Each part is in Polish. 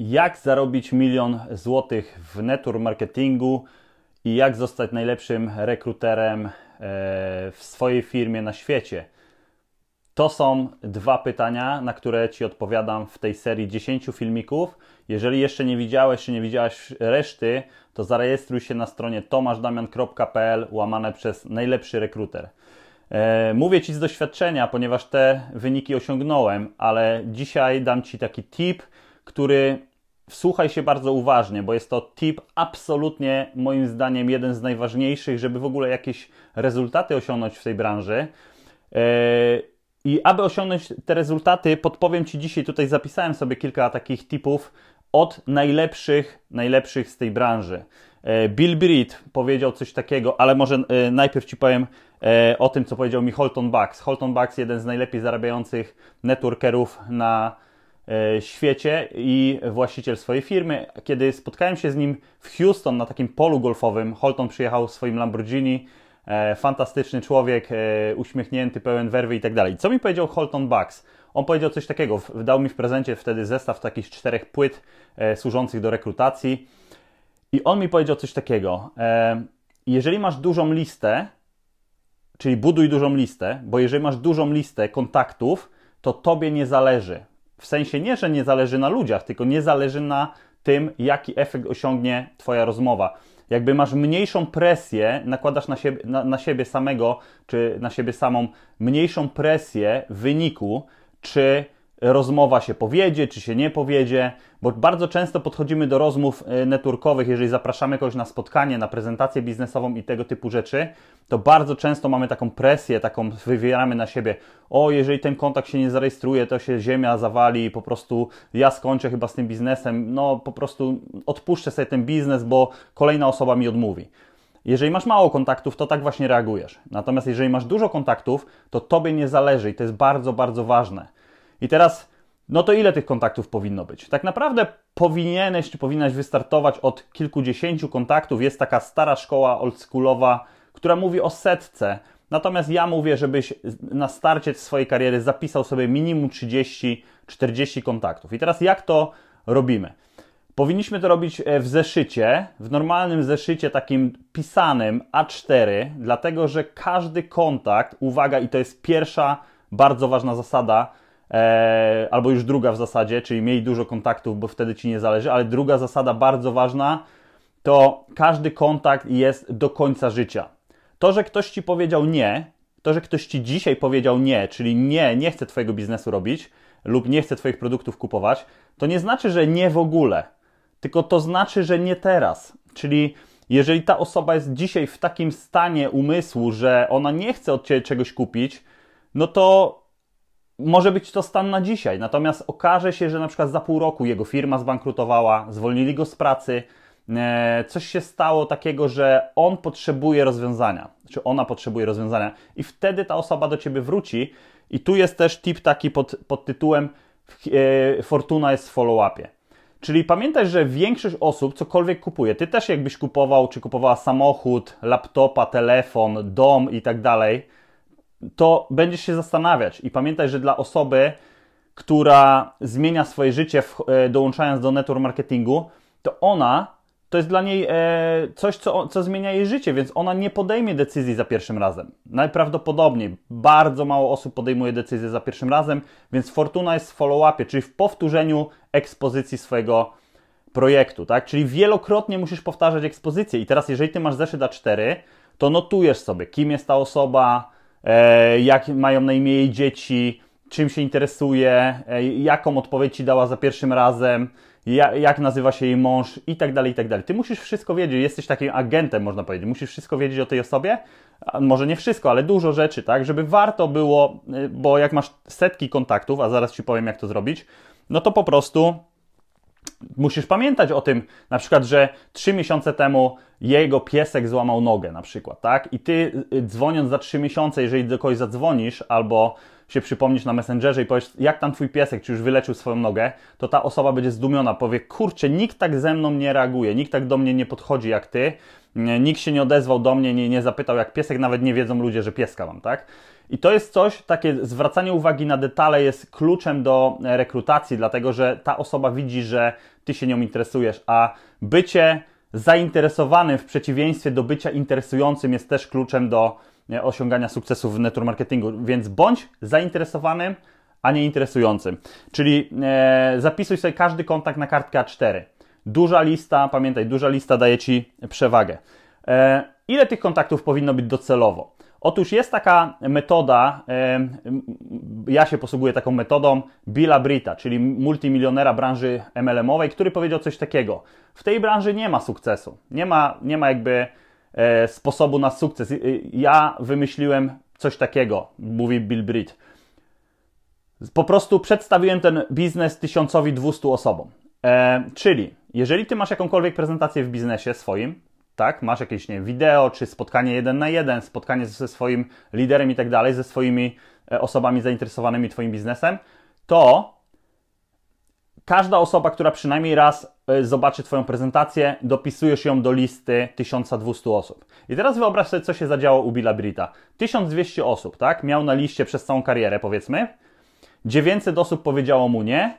jak zarobić milion złotych w network marketingu i jak zostać najlepszym rekruterem e, w swojej firmie na świecie. To są dwa pytania, na które Ci odpowiadam w tej serii 10 filmików. Jeżeli jeszcze nie widziałeś czy nie widziałaś reszty, to zarejestruj się na stronie TomaszDamian.pl łamane przez najlepszy rekruter. E, mówię Ci z doświadczenia, ponieważ te wyniki osiągnąłem, ale dzisiaj dam Ci taki tip – który wsłuchaj się bardzo uważnie, bo jest to tip absolutnie moim zdaniem jeden z najważniejszych, żeby w ogóle jakieś rezultaty osiągnąć w tej branży. E, I aby osiągnąć te rezultaty, podpowiem Ci dzisiaj, tutaj zapisałem sobie kilka takich tipów od najlepszych, najlepszych z tej branży. E, Bill Breed powiedział coś takiego, ale może e, najpierw Ci powiem o tym, co powiedział mi Holton Bucks. Holton Bucks, jeden z najlepiej zarabiających networkerów na E, świecie i właściciel swojej firmy. Kiedy spotkałem się z nim w Houston na takim polu golfowym, Holton przyjechał swoim Lamborghini, e, fantastyczny człowiek, e, uśmiechnięty, pełen werwy i tak dalej. Co mi powiedział Holton Bucks? On powiedział coś takiego, Wdał mi w prezencie wtedy zestaw takich czterech płyt służących do rekrutacji i on mi powiedział coś takiego. Jeżeli masz dużą listę, czyli buduj dużą listę, bo jeżeli masz dużą listę kontaktów, to tobie nie zależy. W sensie nie, że nie zależy na ludziach, tylko nie zależy na tym, jaki efekt osiągnie Twoja rozmowa. Jakby masz mniejszą presję, nakładasz na siebie, na, na siebie samego, czy na siebie samą, mniejszą presję w wyniku, czy rozmowa się powiedzie, czy się nie powiedzie, bo bardzo często podchodzimy do rozmów y, networkowych, jeżeli zapraszamy kogoś na spotkanie, na prezentację biznesową i tego typu rzeczy, to bardzo często mamy taką presję, taką wywieramy na siebie. O, jeżeli ten kontakt się nie zarejestruje, to się ziemia zawali, i po prostu ja skończę chyba z tym biznesem, no po prostu odpuszczę sobie ten biznes, bo kolejna osoba mi odmówi. Jeżeli masz mało kontaktów, to tak właśnie reagujesz. Natomiast jeżeli masz dużo kontaktów, to tobie nie zależy i to jest bardzo, bardzo ważne i teraz, no to ile tych kontaktów powinno być? Tak naprawdę powinieneś czy powinnaś wystartować od kilkudziesięciu kontaktów. Jest taka stara szkoła oldschoolowa, która mówi o setce. Natomiast ja mówię, żebyś na starcie swojej kariery zapisał sobie minimum 30-40 kontaktów. I teraz jak to robimy? Powinniśmy to robić e, w zeszycie, w normalnym zeszycie takim pisanym A4, dlatego że każdy kontakt, uwaga, i to jest pierwsza bardzo ważna zasada, e, albo już druga w zasadzie, czyli miej dużo kontaktów, bo wtedy ci nie zależy, ale druga zasada bardzo ważna to każdy kontakt jest do końca życia. To, że ktoś ci powiedział nie, to, że ktoś ci dzisiaj powiedział nie, czyli nie, nie chce twojego biznesu robić lub nie chce twoich produktów kupować, to nie znaczy, że nie w ogóle, tylko to znaczy, że nie teraz. Czyli jeżeli ta osoba jest dzisiaj w takim stanie umysłu, że ona nie chce od ciebie czegoś kupić, no to może być to stan na dzisiaj, natomiast okaże się, że na przykład za pół roku jego firma zbankrutowała, zwolnili go z pracy, e, coś się stało takiego, że on potrzebuje rozwiązania, czy ona potrzebuje rozwiązania, i wtedy ta osoba do ciebie wróci. I tu jest też tip taki pod, pod tytułem e, Fortuna jest w follow-upie. Czyli pamiętaj, że większość osób cokolwiek kupuje, ty też jakbyś kupował, czy kupowała samochód, laptopa, telefon, dom i tak dalej to będziesz się zastanawiać. I pamiętaj, że dla osoby, która zmienia swoje życie w, e, dołączając do network marketingu, to ona to jest dla niej e, coś, co, co zmienia jej życie, więc ona nie podejmie decyzji za pierwszym razem. Najprawdopodobniej bardzo mało osób podejmuje decyzję za pierwszym razem, więc fortuna jest w follow-upie, czyli w powtórzeniu ekspozycji swojego projektu, tak? Czyli wielokrotnie musisz powtarzać ekspozycję. I teraz, jeżeli ty masz zeszyt A4, to notujesz sobie, kim jest ta osoba, E, jak mają na imię jej dzieci, czym się interesuje, e, jaką odpowiedź ci dała za pierwszym razem, jak nazywa się jej mąż i tak dalej, i tak dalej. Ty musisz wszystko wiedzieć, jesteś takim agentem, można powiedzieć. Musisz wszystko wiedzieć o tej osobie, może nie wszystko, ale dużo rzeczy, tak, żeby warto było, e, bo jak masz setki kontaktów, a zaraz ci powiem, jak to zrobić, no to po prostu musisz pamiętać o tym, na przykład, że trzy miesiące temu jego piesek złamał nogę, na przykład, tak? I ty y, y, dzwoniąc za trzy miesiące, jeżeli do kogoś zadzwonisz albo się przypomnisz na Messengerze i powiesz, jak tam twój piesek, czy już wyleczył swoją nogę, to ta osoba będzie zdumiona, powie, kurczę, nikt tak ze mną nie reaguje, nikt tak do mnie nie podchodzi jak ty, nikt się nie odezwał do mnie, nie, nie zapytał jak piesek, nawet nie wiedzą ludzie, że pieska mam, tak? I to jest coś, takie zwracanie uwagi na detale jest kluczem do rekrutacji, dlatego że ta osoba widzi, że ty się nią interesujesz, a bycie zainteresowanym w przeciwieństwie do bycia interesującym jest też kluczem do osiągania sukcesów w network marketingu. Więc bądź zainteresowanym, a nie interesującym. Czyli e, zapisuj sobie każdy kontakt na kartkę A4. Duża lista, pamiętaj, duża lista daje Ci przewagę. E, ile tych kontaktów powinno być docelowo? Otóż jest taka metoda, e, ja się posługuję taką metodą Billa Brita, czyli multimilionera branży MLM-owej, który powiedział coś takiego. W tej branży nie ma sukcesu, nie ma, nie ma jakby E, sposobu na sukces. Ja wymyśliłem coś takiego, mówi Bill Britt. Po prostu przedstawiłem ten biznes 1200 osobom. E, czyli, jeżeli ty masz jakąkolwiek prezentację w biznesie swoim, tak, masz jakieś nie, wideo, czy spotkanie jeden na jeden, spotkanie ze swoim liderem i tak dalej, ze swoimi e, osobami zainteresowanymi Twoim biznesem, to każda osoba, która przynajmniej raz Y, zobaczy Twoją prezentację, dopisujesz ją do listy 1200 osób. I teraz wyobraź sobie, co się zadziało u Billa Brita. 1200 osób, tak? Miał na liście przez całą karierę, powiedzmy. 900 osób powiedziało mu nie.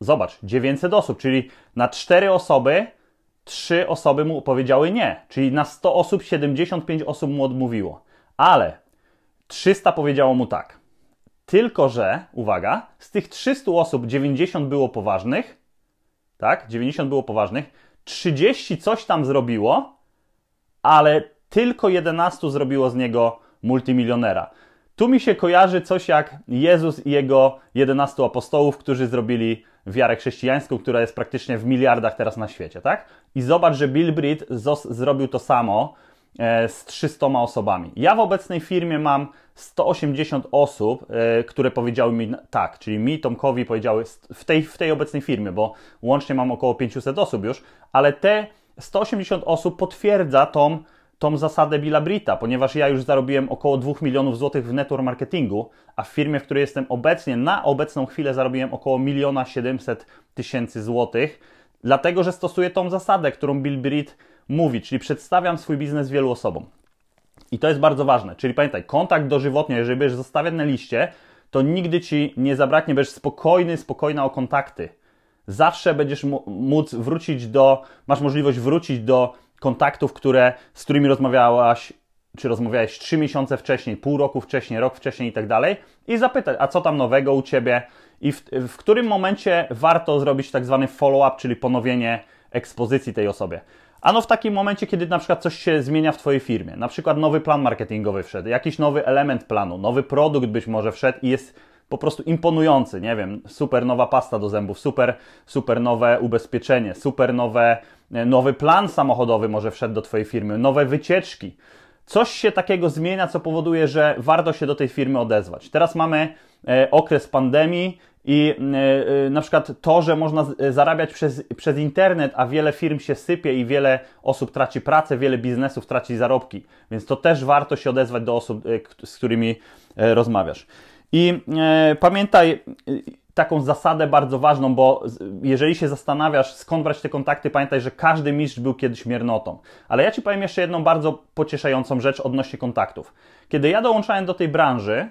Zobacz, 900 osób, czyli na 4 osoby, 3 osoby mu powiedziały nie. Czyli na 100 osób, 75 osób mu odmówiło. Ale 300 powiedziało mu tak. Tylko, że, uwaga, z tych 300 osób 90 było poważnych, tak? 90 było poważnych, 30 coś tam zrobiło, ale tylko 11 zrobiło z niego multimilionera. Tu mi się kojarzy coś jak Jezus i jego 11 apostołów, którzy zrobili wiarę chrześcijańską, która jest praktycznie w miliardach teraz na świecie, tak? I zobacz, że Bill Britt zrobił to samo, E, z 300 osobami. Ja w obecnej firmie mam 180 osób, e, które powiedziały mi tak, czyli mi, Tomkowi powiedziały w tej, w tej obecnej firmie, bo łącznie mam około 500 osób już, ale te 180 osób potwierdza tą, tą zasadę Billa ponieważ ja już zarobiłem około 2 milionów złotych w network marketingu, a w firmie, w której jestem obecnie, na obecną chwilę zarobiłem około 1 700 tysięcy złotych, dlatego że stosuję tą zasadę, którą Bill mówi, czyli przedstawiam swój biznes wielu osobom. I to jest bardzo ważne. Czyli pamiętaj, kontakt dożywotnio, jeżeli będziesz zostawiać na liście, to nigdy ci nie zabraknie, będziesz spokojny, spokojna o kontakty. Zawsze będziesz móc wrócić do, masz możliwość wrócić do kontaktów, które, z którymi rozmawiałaś, czy rozmawiałeś 3 miesiące wcześniej, pół roku wcześniej, rok wcześniej i tak dalej, i zapytać, a co tam nowego u ciebie i w, w którym momencie warto zrobić tak zwany follow-up, czyli ponowienie ekspozycji tej osobie. Ano w takim momencie, kiedy na przykład coś się zmienia w Twojej firmie, na przykład nowy plan marketingowy wszedł, jakiś nowy element planu, nowy produkt być może wszedł i jest po prostu imponujący, nie wiem, super nowa pasta do zębów, super, super nowe ubezpieczenie, super nowe, e, nowy plan samochodowy może wszedł do Twojej firmy, nowe wycieczki. Coś się takiego zmienia, co powoduje, że warto się do tej firmy odezwać. Teraz mamy e, okres pandemii i e, e, na przykład to, że można e, zarabiać przez, przez internet, a wiele firm się sypie i wiele osób traci pracę, wiele biznesów traci zarobki. Więc to też warto się odezwać do osób, z którymi rozmawiasz. I pamiętaj taką zasadę bardzo ważną, bo jeżeli się zastanawiasz, skąd brać te kontakty, pamiętaj, że każdy mistrz był kiedyś miernotą. Ale ja Ci powiem jeszcze jedną bardzo pocieszającą rzecz odnośnie kontaktów. Kiedy ja dołączałem do tej branży,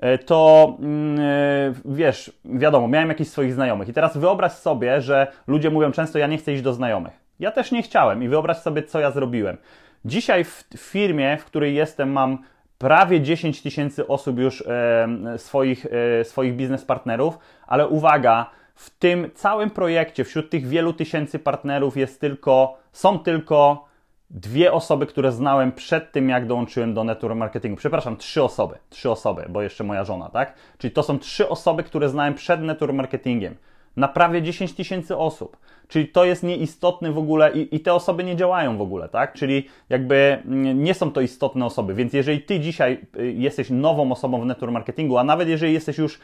E, to mm, e, wiesz, wiadomo, miałem jakichś swoich znajomych. I teraz wyobraź sobie, że ludzie mówią często: Ja nie chcę iść do znajomych. Ja też nie chciałem i wyobraź sobie, co ja zrobiłem. Dzisiaj w firmie, w której jestem, mam prawie 10 tysięcy osób już e, swoich, e, swoich biznespartnerów, ale uwaga, w tym całym projekcie wśród tych wielu tysięcy partnerów jest tylko, są tylko dwie osoby, które znałem przed tym, jak dołączyłem do network marketingu. Przepraszam, trzy osoby, trzy osoby, bo jeszcze moja żona, tak? Czyli to są trzy osoby, które znałem przed network marketingiem. Na prawie 10 tysięcy osób. Czyli to jest nieistotny w ogóle i, i, te osoby nie działają w ogóle, tak? Czyli jakby mm, nie są to istotne osoby. Więc jeżeli ty dzisiaj y, jesteś nową osobą w network marketingu, a nawet jeżeli jesteś już y,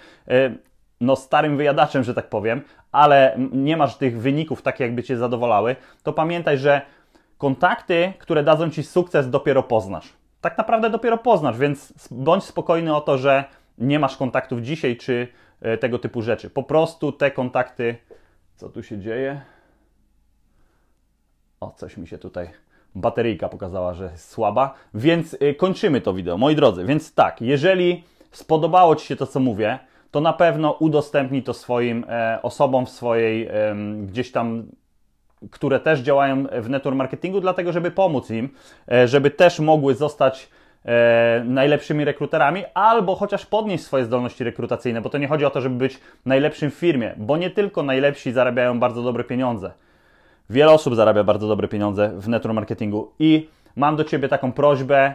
no, starym wyjadaczem, że tak powiem, ale nie masz tych wyników tak, jakby cię zadowalały, to pamiętaj, że Kontakty, które dadzą Ci sukces, dopiero poznasz. Tak naprawdę dopiero poznasz, więc bądź spokojny o to, że nie masz kontaktów dzisiaj czy e, tego typu rzeczy. Po prostu te kontakty. Co tu się dzieje? O, coś mi się tutaj bateryjka pokazała, że jest słaba. Więc e, kończymy to wideo, moi drodzy. Więc tak, jeżeli spodobało Ci się to, co mówię, to na pewno udostępnij to swoim e, osobom w swojej e, gdzieś tam które też działają e, w network marketingu, dlatego żeby pomóc im, e, żeby też mogły zostać e, najlepszymi rekruterami, albo chociaż podnieść swoje zdolności rekrutacyjne, bo to nie chodzi o to, żeby być najlepszym w firmie, bo nie tylko najlepsi zarabiają bardzo dobre pieniądze. Wiele osób zarabia bardzo dobre pieniądze w network marketingu i mam do Ciebie taką prośbę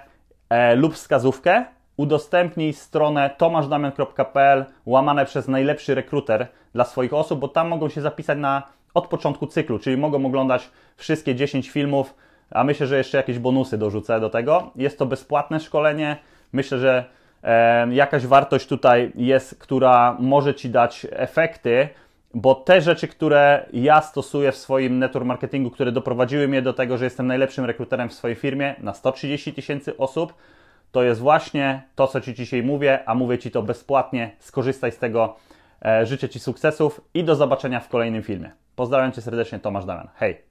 e, lub wskazówkę. Udostępnij stronę tomaszdamian.pl łamane przez najlepszy rekruter dla swoich osób, bo tam mogą się zapisać na od początku cyklu, czyli mogą oglądać wszystkie 10 filmów, a myślę, że jeszcze jakieś bonusy dorzucę do tego. Jest to bezpłatne szkolenie. Myślę, że e, jakaś wartość tutaj jest, która może Ci dać efekty, bo te rzeczy, które ja stosuję w swoim network marketingu, które doprowadziły mnie do tego, że jestem najlepszym rekruterem w swojej firmie na 130 tysięcy osób, to jest właśnie to, co Ci dzisiaj mówię, a mówię Ci to bezpłatnie. Skorzystaj z tego. E, życzę Ci sukcesów i do zobaczenia w kolejnym filmie. Pozdrawiam Cię serdecznie, Tomasz Damian. Hej!